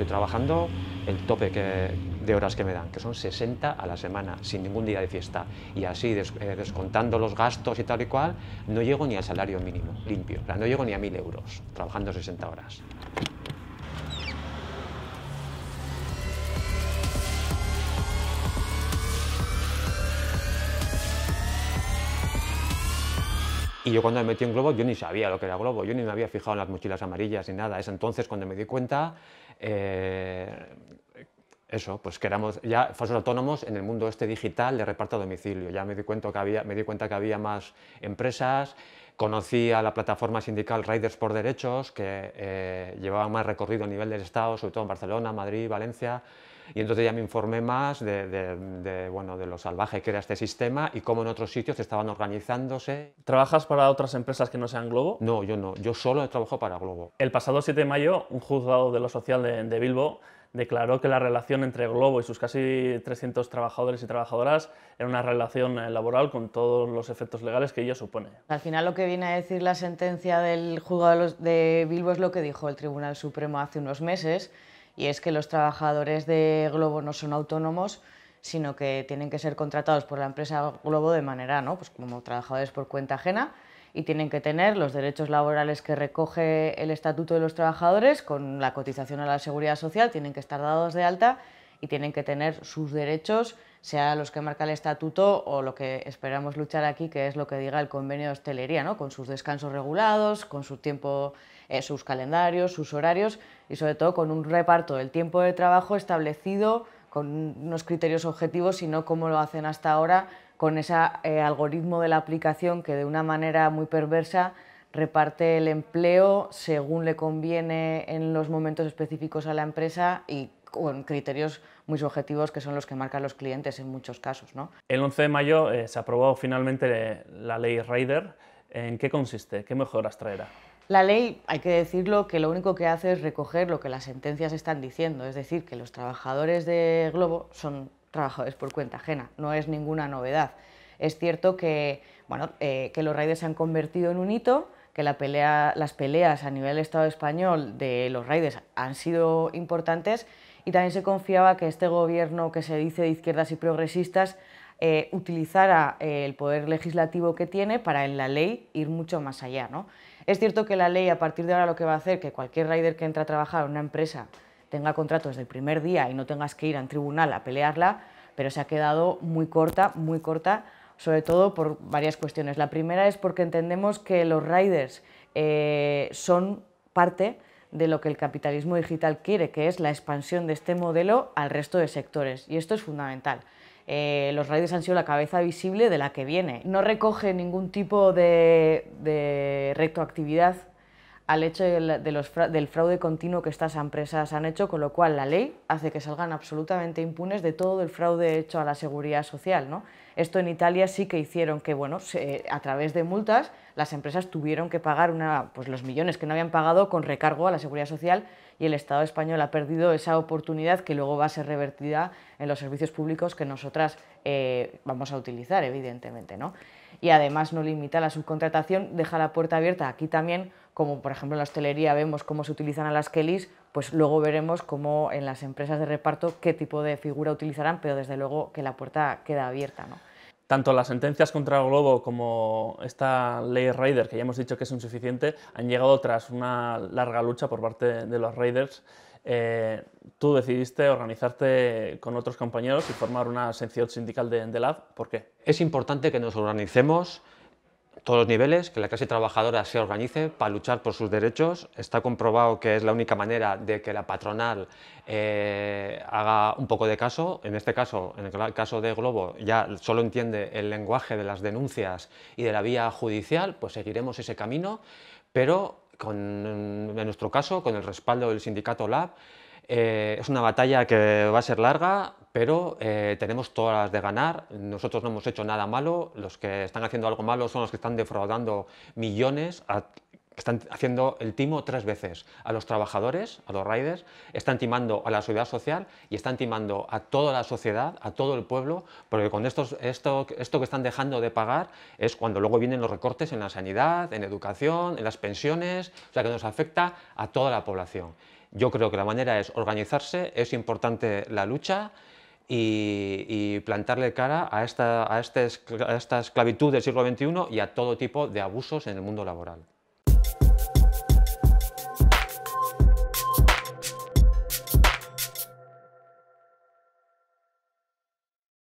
estoy trabajando el tope de horas que me dan, que son 60 a la semana, sin ningún día de fiesta. Y así, eh, descontando los gastos y tal y cual, no llego ni al salario mínimo limpio, no llego ni a 1.000 euros trabajando 60 horas. Y yo cuando me metí en Globo, yo ni sabía lo que era Globo, yo ni me había fijado en las mochilas amarillas ni nada. Es entonces cuando me di cuenta, eh, eso, pues que éramos ya falsos autónomos en el mundo este digital de reparto a domicilio. Ya me di cuenta que había, me di cuenta que había más empresas, conocí a la plataforma sindical Riders por Derechos, que eh, llevaba más recorrido a nivel del Estado, sobre todo en Barcelona, Madrid, Valencia, y entonces ya me informé más de, bueno, de lo salvaje que era este sistema y cómo en otros sitios estaban organizándose. ¿Trabajas para otras empresas que no sean Globo? No, yo no, yo solo he trabajo para Globo. El pasado 7 de mayo, un juzgado de lo social de, de Bilbo declaró que la relación entre Globo y sus casi 300 trabajadores y trabajadoras era una relación eh, laboral con todos los efectos legales que ello supone. Al final lo que viene a decir la sentencia del juzgado de Bilbo es lo que dijo el Tribunal Supremo hace unos meses, y es que los trabajadores de Globo no son autónomos, sino que tienen que ser contratados por la empresa Globo de manera, ¿no? pues como trabajadores por cuenta ajena, y tienen que tener los derechos laborales que recoge el Estatuto de los Trabajadores con la cotización a la Seguridad Social, tienen que estar dados de alta y tienen que tener sus derechos, sea los que marca el estatuto o lo que esperamos luchar aquí, que es lo que diga el convenio de hostelería, ¿no? con sus descansos regulados, con su tiempo, eh, sus calendarios, sus horarios y sobre todo con un reparto del tiempo de trabajo establecido con unos criterios objetivos y no como lo hacen hasta ahora con ese eh, algoritmo de la aplicación que de una manera muy perversa reparte el empleo según le conviene en los momentos específicos a la empresa y con criterios muy subjetivos que son los que marcan los clientes en muchos casos. El 11 de mayo eh, se aprobó finalmente la ley Raider, ¿En qué consiste? ¿Qué mejoras traerá? La ley, hay que decirlo, que lo único que hace es recoger lo que las sentencias están diciendo, es decir, que los trabajadores de Globo son trabajadores por cuenta ajena, no es ninguna novedad. Es cierto que, bueno, eh, que los raiders se han convertido en un hito, que las peleas a nivel Estado español de los raiders han sido importantes y también se confiaba que este gobierno que se dice de izquierdas y progresistas eh, utilizara eh, el poder legislativo que tiene para en la ley ir mucho más allá. ¿no? Es cierto que la ley a partir de ahora lo que va a hacer que cualquier raider que entra a trabajar en una empresa tenga contrato desde el primer día y no tengas que ir a un tribunal a pelearla, pero se ha quedado muy corta, muy corta, sobre todo por varias cuestiones. La primera es porque entendemos que los riders eh, son parte de lo que el capitalismo digital quiere, que es la expansión de este modelo al resto de sectores. Y esto es fundamental. Eh, los riders han sido la cabeza visible de la que viene. No recoge ningún tipo de, de retroactividad al hecho del fraude continuo que estas empresas han hecho, con lo cual la ley hace que salgan absolutamente impunes de todo el fraude hecho a la seguridad social. ¿no? Esto en Italia sí que hicieron que, bueno, a través de multas, las empresas tuvieron que pagar una, pues, los millones que no habían pagado con recargo a la seguridad social y el Estado español ha perdido esa oportunidad que luego va a ser revertida en los servicios públicos que nosotras eh, vamos a utilizar, evidentemente. ¿no? y además no limita la subcontratación, deja la puerta abierta. Aquí también, como por ejemplo en la hostelería vemos cómo se utilizan a las Kellys, pues luego veremos cómo en las empresas de reparto qué tipo de figura utilizarán, pero desde luego que la puerta queda abierta tanto las sentencias contra el globo como esta ley Raider, que ya hemos dicho que es insuficiente, han llegado tras una larga lucha por parte de los Raiders. Eh, tú decidiste organizarte con otros compañeros y formar una asociación sindical de, de ¿Por qué? Es importante que nos organicemos todos los niveles, que la clase trabajadora se organice para luchar por sus derechos. Está comprobado que es la única manera de que la patronal eh, haga un poco de caso. En este caso, en el caso de Globo, ya solo entiende el lenguaje de las denuncias y de la vía judicial, pues seguiremos ese camino, pero en nuestro caso, con el respaldo del sindicato LAB, eh, es una batalla que va a ser larga, pero eh, tenemos todas las de ganar. Nosotros no hemos hecho nada malo. Los que están haciendo algo malo son los que están defraudando millones están haciendo el timo tres veces a los trabajadores, a los riders, están timando a la sociedad social y están timando a toda la sociedad, a todo el pueblo, porque con esto, esto que están dejando de pagar es cuando luego vienen los recortes en la sanidad, en educación, en las pensiones, o sea que nos afecta a toda la población. Yo creo que la manera es organizarse, es importante la lucha y, plantarle cara a este a esta esclavitud del siglo XXI y a todo tipo de abusos en el mundo laboral.